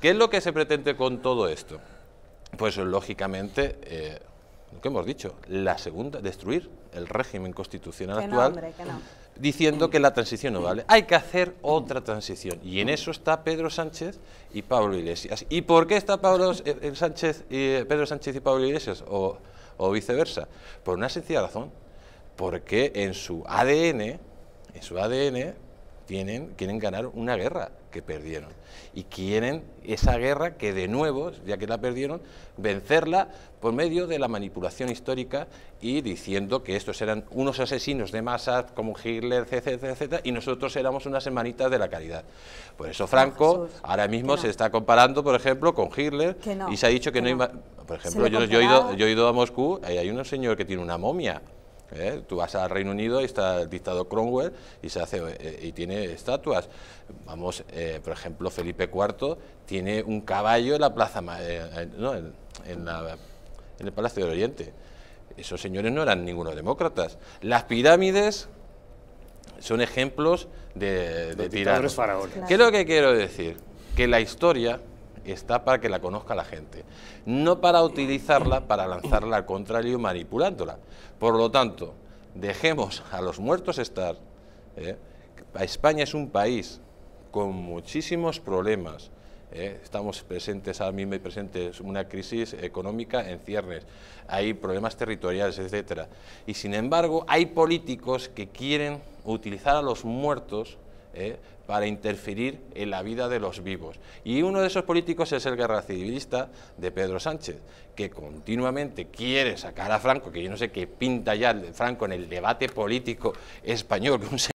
¿Qué es lo que se pretende con todo esto? Pues lógicamente, eh, lo que hemos dicho, la segunda, destruir el régimen constitucional actual, diciendo que la transición no vale. Hay que hacer otra transición y en eso está Pedro Sánchez y Pablo Iglesias. ¿Y por qué está Pablo, eh, eh, Sánchez, y Pedro Sánchez y Pablo Iglesias o, o viceversa? Por una sencilla razón, porque en su ADN, en su ADN quieren ganar una guerra que perdieron. Y quieren esa guerra que de nuevo, ya que la perdieron, vencerla por medio de la manipulación histórica y diciendo que estos eran unos asesinos de masas como Hitler, etc. etcétera, y nosotros éramos unas hermanitas de la caridad. Por eso Franco ahora mismo se está comparando, por ejemplo, con Hitler y se ha dicho que, no, hay... Por ejemplo, yo, he ido, yo he ido a Moscú y hay un señor que tiene una momia ¿eh? Tú vas al Reino Unido y está el dictado Cromwell y, se hace, eh, y tiene estatuas. Vamos, eh, por ejemplo, Felipe IV tiene un caballo en la plaza, no, en, el Palacio del Oriente. Esos señores no eran ningunos demócratas. Las pirámides son ejemplos de, pirámides. ¿Qué es lo que quiero decir? Que la historia está para que la conozca la gente, no para utilizarla para lanzarla al contrario manipulándola. Por lo tanto, dejemos a los muertos estar. ¿eh? España es un país con muchísimos problemas. ¿eh? Estamos presentes, ahora mismo me presentes una crisis económica en ciernes, hay problemas territoriales, etcétera. Y sin embargo, hay políticos que quieren utilizar a los muertos ¿eh? para interferir en la vida de los vivos. Y uno de esos políticos es el guerra civilista de Pedro Sánchez, que continuamente quiere sacar a Franco, que yo no sé qué pinta ya Franco en el debate político español,